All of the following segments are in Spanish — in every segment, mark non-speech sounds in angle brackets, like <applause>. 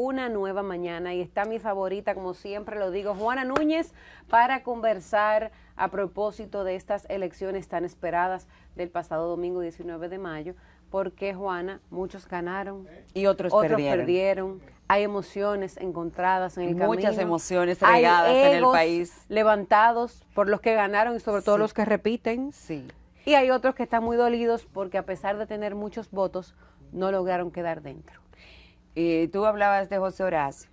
una nueva mañana y está mi favorita, como siempre lo digo, Juana Núñez, para conversar a propósito de estas elecciones tan esperadas del pasado domingo 19 de mayo, porque Juana, muchos ganaron y otros, perdieron. Hay emociones encontradas en el Muchas camino. Muchas emociones regadas en el país. Levantados por los que ganaron y sobre todo los que repiten. Sí. Y hay otros que están muy dolidos porque a pesar de tener muchos votos, no lograron quedar dentro. Y eh, tú hablabas de José Horacio.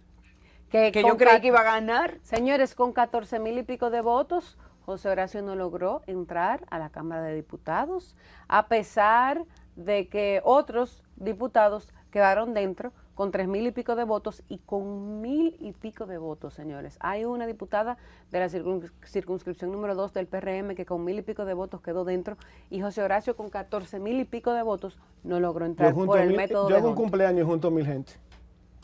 Que, yo creí que iba a ganar. Señores, con 14 mil y pico de votos, José Horacio no logró entrar a la Cámara de Diputados, a pesar de que otros diputados quedaron dentro con tres mil y pico de votos y con mil y pico de votos, señores. Hay una diputada de la circunscripción número dos del PRM que con mil y pico de votos quedó dentro y José Horacio con catorce mil y pico de votos no logró entrar por el método Yo hago un cumpleaños junto a mil gente.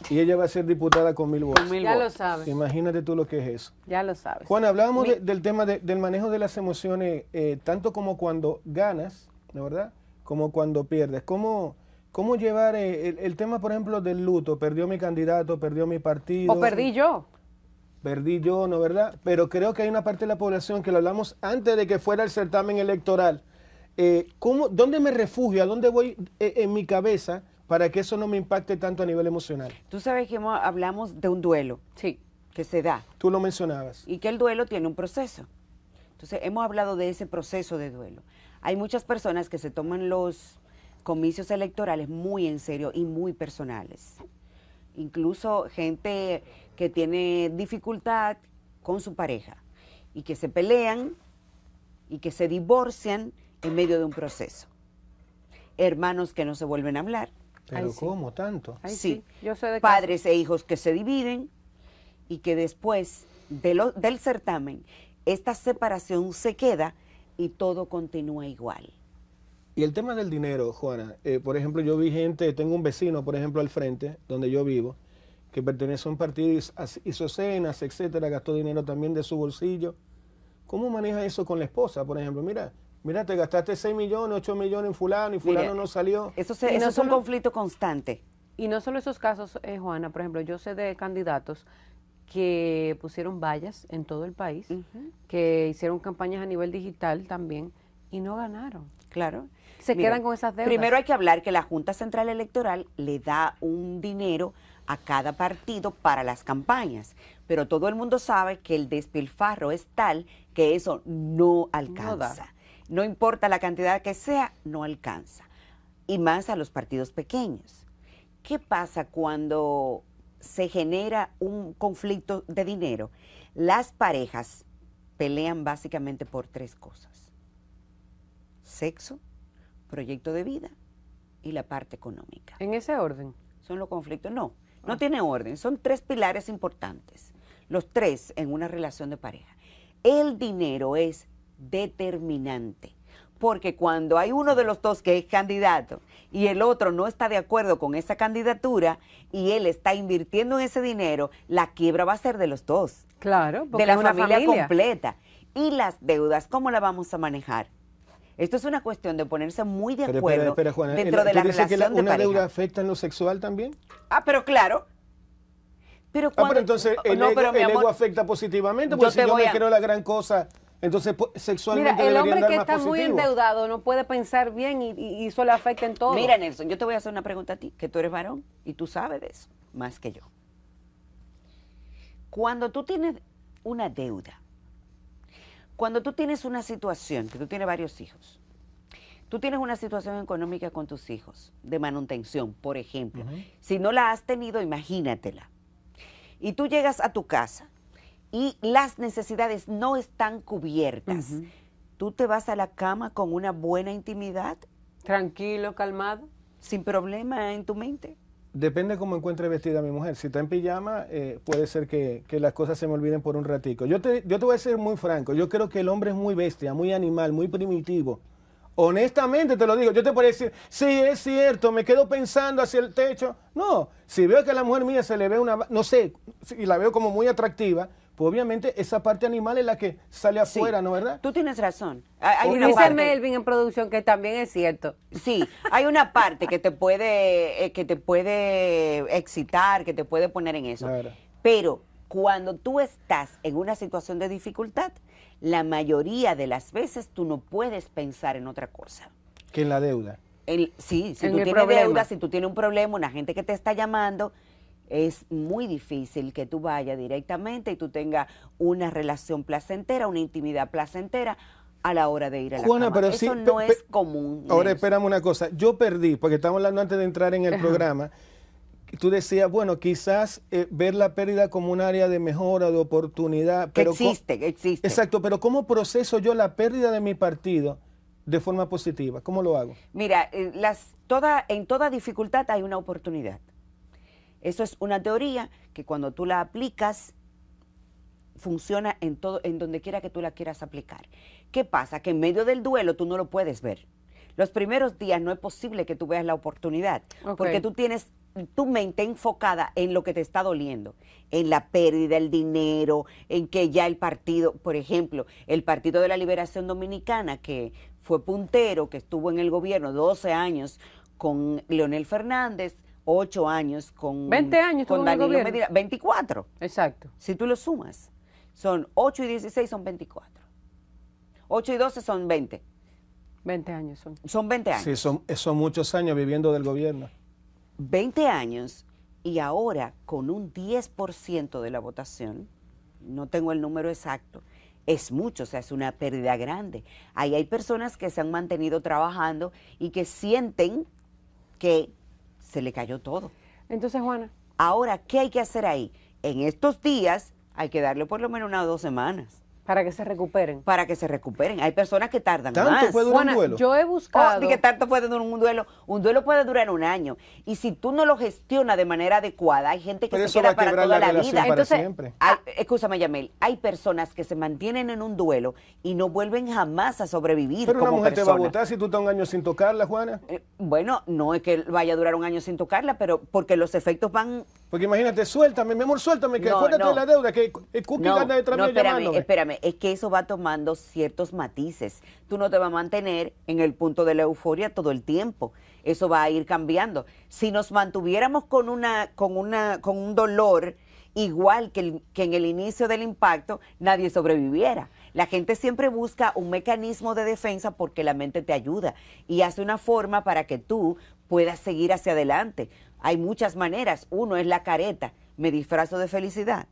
Y ella va a ser diputada con mil votos. ya lo sabes. Imagínate tú lo que es eso. Ya lo sabes. Juan, hablábamos del tema del manejo de las emociones, eh, tanto como cuando ganas, verdad? Como cuando pierdes. ¿Cómo, ¿Cómo llevar eh, el, tema, por ejemplo, del luto? Perdió mi candidato, perdió mi partido. O perdí yo. Perdí yo, ¿no verdad? Pero creo que hay una parte de la población que lo hablamos antes de que fuera el certamen electoral. Eh, ¿cómo, ¿Dónde me refugio? ¿A dónde voy eh, en mi cabeza para que eso no me impacte tanto a nivel emocional? Tú sabes que hablamos de un duelo, sí, que se da. Tú lo mencionabas. Y que el duelo tiene un proceso. Entonces, hemos hablado de ese proceso de duelo. Hay muchas personas que se toman los comicios electorales muy en serio y muy personales. Incluso gente que tiene dificultad con su pareja y que se pelean y que se divorcian en medio de un proceso. Hermanos que no se vuelven a hablar. Pero ¿cómo tanto? sí. Padres e hijos que se dividen y que después del certamen esta separación se queda y todo continúa igual. Y el tema del dinero, Juana, eh, por ejemplo, yo vi gente, tengo un vecino, por ejemplo, al frente, donde yo vivo, que pertenece a un partido, hizo cenas, etcétera, gastó dinero también de su bolsillo. ¿Cómo maneja eso con la esposa, por ejemplo? Mira, mira, te gastaste 6 millones, 8 millones en fulano y fulano no salió. Eso, es un conflicto constante. Y no solo esos casos, eh, Juana, por ejemplo, yo sé de candidatos que pusieron vallas en todo el país, que hicieron campañas a nivel digital también y no ganaron. Claro. Se quedan con esas deudas. Primero hay que hablar que la Junta Central Electoral le da un dinero a cada partido para las campañas, pero todo el mundo sabe que el despilfarro es tal que eso no alcanza. no importa la cantidad que sea, no alcanza. Y más a los partidos pequeños. ¿Qué pasa cuando se genera un conflicto de dinero? Las parejas pelean básicamente por tres cosas. Sexo, proyecto de vida y la parte económica. ¿En ese orden? Son los conflictos, no, no ah. tiene orden, son tres pilares importantes, los tres en una relación de pareja. El dinero es determinante, porque cuando hay uno de los dos que es candidato y el otro no está de acuerdo con esa candidatura y él está invirtiendo en ese dinero, la quiebra va a ser de los dos. Claro, porque de la familia, familia completa. Y las deudas, ¿cómo la vamos a manejar? Esto es una cuestión de ponerse muy de acuerdo dentro de la relación que la, una deuda afecta en lo sexual también? Ah, pero claro. Pero ah, entonces el, ego, afecta positivamente, porque si yo me creo la gran cosa, entonces pues, sexualmente Mira, el hombre que está muy endeudado no puede pensar bien y, y, eso le afecta en todo. Mira, Nelson, yo te voy a hacer una pregunta a ti, que tú eres varón y tú sabes de eso más que yo. Cuando tú tienes una deuda, cuando tú tienes una situación, que tú tienes varios hijos, tú tienes una situación económica con tus hijos, de manutención, por ejemplo. Si no la has tenido, imagínatela. Y tú llegas a tu casa y las necesidades no están cubiertas. Tú te vas a la cama con una buena intimidad. Tranquilo, calmado. Sin problema en tu mente. Depende cómo encuentre vestida mi mujer. Si está en pijama, eh, puede ser que, las cosas se me olviden por un ratico. Yo te, yo te voy a ser muy franco. Yo creo que el hombre es muy bestia, muy animal, muy primitivo. Honestamente te lo digo. Yo te podría decir, sí, es cierto, me quedo pensando hacia el techo. No, si veo que a la mujer mía se le ve una, no sé, y la veo como muy atractiva, obviamente esa parte animal es la que sale afuera, ¿no es verdad? Tú tienes razón. Hay una Melvin en producción que también es cierto. Sí, hay una parte que te puede, eh, que te puede excitar, que te puede poner en eso. Pero cuando tú estás en una situación de dificultad, la mayoría de las veces tú no puedes pensar en otra cosa. Que en la deuda. sí, si tú tienes deuda, si tú tienes un problema, una gente que te está llamando, es muy difícil que tú vayas directamente y tú tengas una relación placentera, una intimidad placentera a la hora de ir a la Juana, Pero Eso no es común. Ahora espérame una cosa, yo perdí, porque estamos hablando antes de entrar en el programa, tú decías, bueno, quizás eh, ver la pérdida como un área de mejora, de oportunidad. Pero existe, que existe. Exacto, pero ¿cómo proceso yo la pérdida de mi partido de forma positiva? ¿Cómo lo hago? Mira, eh, las, en toda dificultad hay una oportunidad. Eso es una teoría que cuando tú la aplicas funciona en todo en donde quiera que tú la quieras aplicar. ¿Qué pasa? Que en medio del duelo tú no lo puedes ver. Los primeros días no es posible que tú veas la oportunidad, porque tú tienes tu mente enfocada en lo que te está doliendo, en la pérdida, del dinero, en que ya el partido, por ejemplo, el Partido de la Liberación Dominicana, que fue puntero, que estuvo en el gobierno 12 años con Leonel Fernández, ocho años con, 20 años con Medina. 24. Exacto. Si tú lo sumas, son 8 y 16 son 24. 8 y 12 son 20. 20 años son. Son 20 años. Sí, son, eh, son muchos años viviendo del gobierno. 20 años y ahora con un 10% de la votación, no tengo el número exacto, es mucho, o sea, es una pérdida grande. Ahí hay personas que se han mantenido trabajando y que sienten que se le cayó todo. Entonces, Juana. Ahora, ¿qué hay que hacer ahí? En estos días hay que darle por lo menos o dos semanas. Para que se recuperen. Para que se recuperen. Hay personas que tardan ¿Tanto más. puede durar un duelo? Yo he buscado... Oh, que tanto puede durar un duelo. Un duelo puede durar un año. Y si tú no lo gestionas de manera adecuada, hay gente que se queda para toda la, vida. Entonces, siempre. Hay, ah, escúchame, Yamel. Hay personas que se mantienen en un duelo y no vuelven jamás a sobrevivir Pero una mujer te va a votar si tú estás un año sin tocarla, Juana. Eh, bueno, no es que vaya a durar un año sin tocarla, pero porque los efectos van... Porque imagínate, suéltame, mi amor, suéltame, que no, acuérdate no. la deuda, que el cookie no, anda detrás no, espérame, espérame es que eso va tomando ciertos matices. Tú no te vas a mantener en el punto de la euforia todo el tiempo. Eso va a ir cambiando. Si nos mantuviéramos con una, con una, con un dolor igual que, que en el inicio del impacto, nadie sobreviviera. La gente siempre busca un mecanismo de defensa porque la mente te ayuda y hace una forma para que tú puedas seguir hacia adelante. Hay muchas maneras. Uno es la careta. Me disfrazo de felicidad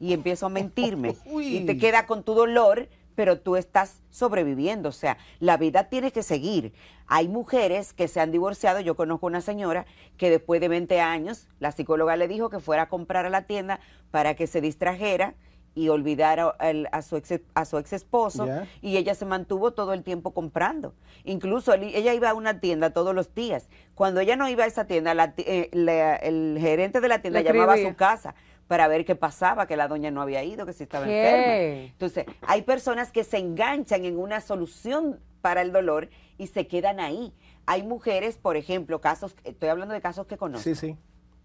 y empiezo a mentirme <laughs> y te queda con tu dolor, pero tú estás sobreviviendo, o sea, la vida tiene que seguir. Hay mujeres que se han divorciado, yo conozco una señora que después de 20 años la psicóloga le dijo que fuera a comprar a la tienda para que se distrajera y olvidara a, su, ex, esposo y ella se mantuvo todo el tiempo comprando. Incluso ella iba a una tienda todos los días. Cuando ella no iba a esa tienda, la, eh, el gerente de la tienda llamaba a su casa para ver qué pasaba, que la doña no había ido, que si estaba enferma. Entonces, hay personas que se enganchan en una solución para el dolor y se quedan ahí. Hay mujeres, por ejemplo, casos, estoy hablando de casos que conozco. Sí, sí.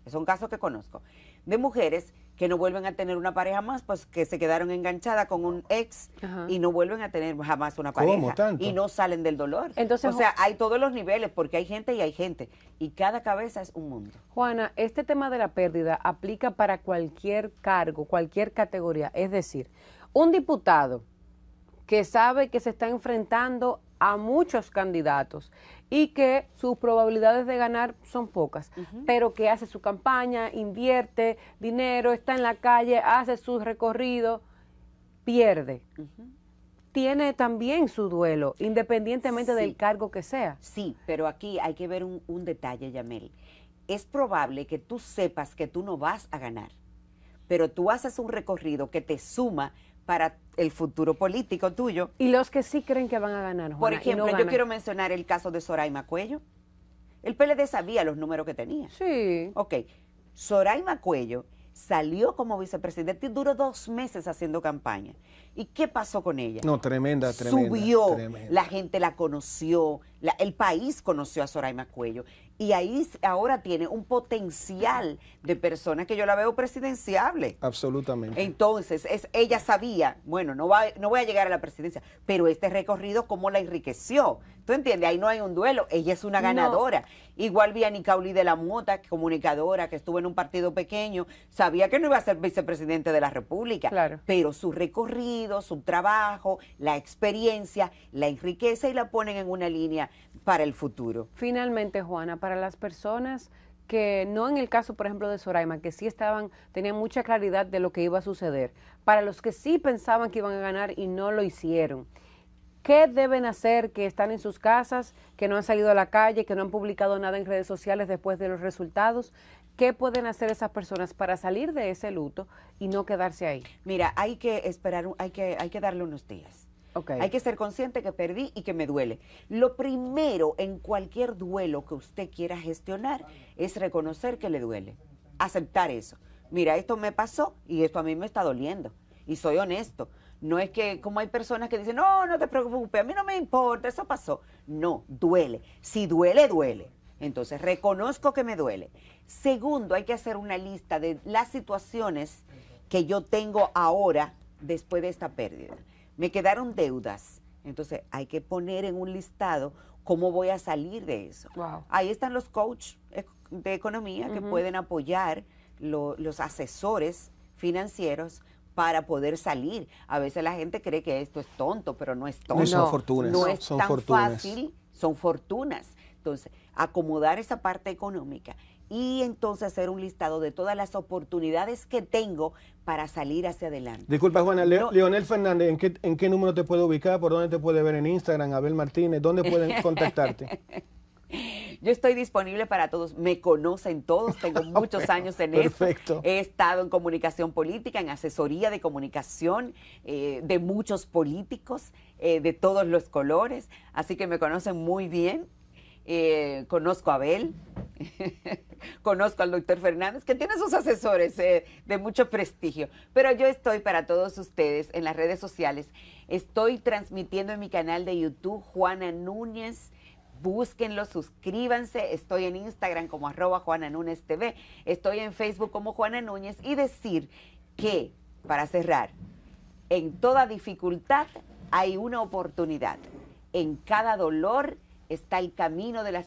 Son casos que conozco. De mujeres que no vuelven a tener una pareja más, pues que se quedaron enganchadas con un ex y no vuelven a tener jamás una pareja. ¿Cómo, Y no salen del dolor. Entonces, o sea, hay todos los niveles, porque hay gente y hay gente. Y cada cabeza es un mundo. Juana, este tema de la pérdida aplica para cualquier cargo, cualquier categoría. Es decir, un diputado que sabe que se está enfrentando a muchos candidatos, y que sus probabilidades de ganar son pocas, pero que hace su campaña, invierte dinero, está en la calle, hace su recorrido, pierde. Tiene también su duelo, independientemente del cargo que sea. Sí, pero aquí hay que ver un detalle, Yamel. Es probable que tú sepas que tú no vas a ganar, pero tú haces un recorrido que te suma para el futuro político tuyo. Y los que sí creen que van a ganar. Por ejemplo, yo quiero mencionar el caso de Soraima Cuello. El PLD sabía los números que tenía. Sí. Ok. Soraima Cuello salió como vicepresidente y duró dos meses haciendo campaña. ¿Y qué pasó con ella? No, tremenda, tremenda. Subió, la gente la conoció, el país conoció a Soraima Cuello y ahí ahora tiene un potencial de persona que yo la veo presidenciable. Absolutamente. Entonces, es, ella sabía, bueno, no, va, no voy a llegar a la presidencia, pero este recorrido, ¿cómo la enriqueció? ¿Tú entiendes? Ahí no hay un duelo, ella es una ganadora. Igual vi a de la Mota, comunicadora, que estuvo en un partido pequeño, sabía que no iba a ser vicepresidente de la República, claro. pero su recorrido, su trabajo, la experiencia, la enriquece y la ponen en una línea para el futuro. Finalmente, Juana, para las personas que no en el caso, por ejemplo, de Soraima, que sí estaban, tenían mucha claridad de lo que iba a suceder, para los que sí pensaban que iban a ganar y no lo hicieron, ¿Qué deben hacer que están en sus casas, que no han salido a la calle, que no han publicado nada en redes sociales después de los resultados? ¿Qué pueden hacer esas personas para salir de ese luto y no quedarse ahí? Mira, hay que esperar, hay que, hay que darle unos días. Hay que ser consciente que perdí y que me duele. Lo primero en cualquier duelo que usted quiera gestionar es reconocer que le duele, aceptar eso. Mira, esto me pasó y esto a mí me está doliendo y soy honesto no es que como hay personas que dicen, no, no te preocupes, a mí no me importa, eso pasó. No, duele. Si duele, duele. Entonces, reconozco que me duele. Segundo, hay que hacer una lista de las situaciones que yo tengo ahora después de esta pérdida. Me quedaron deudas. Entonces, hay que poner en un listado cómo voy a salir de eso. Ahí están los coaches de economía que pueden apoyar los asesores financieros para poder salir. A veces la gente cree que esto es tonto, pero no es tonto. No, son fortunas. No es fácil, son fortunas. Entonces, acomodar esa parte económica y entonces hacer un listado de todas las oportunidades que tengo para salir hacia adelante. Disculpa, Juana, Leonel Fernández, ¿en qué, ¿en qué número te puedo ubicar? ¿Por dónde te puede ver en Instagram? Abel Martínez, ¿dónde pueden <laughs> contactarte? Yo estoy disponible para todos. Me conocen todos, tengo <laughs> muchos años en perfecto. esto. He estado en comunicación política, en asesoría de comunicación eh, de muchos políticos eh, de todos los colores, así que me conocen muy bien. Eh, conozco a Abel, <laughs> conozco al doctor Fernández, que tiene sus asesores de mucho prestigio. Pero yo estoy para todos ustedes en las redes sociales. Estoy transmitiendo en mi canal de YouTube Juana Núñez búsquenlo, suscríbanse. Estoy en Instagram como arroba TV, estoy en Facebook como Juana Núñez y decir que, para cerrar, en toda dificultad hay una oportunidad. En cada dolor está el camino de la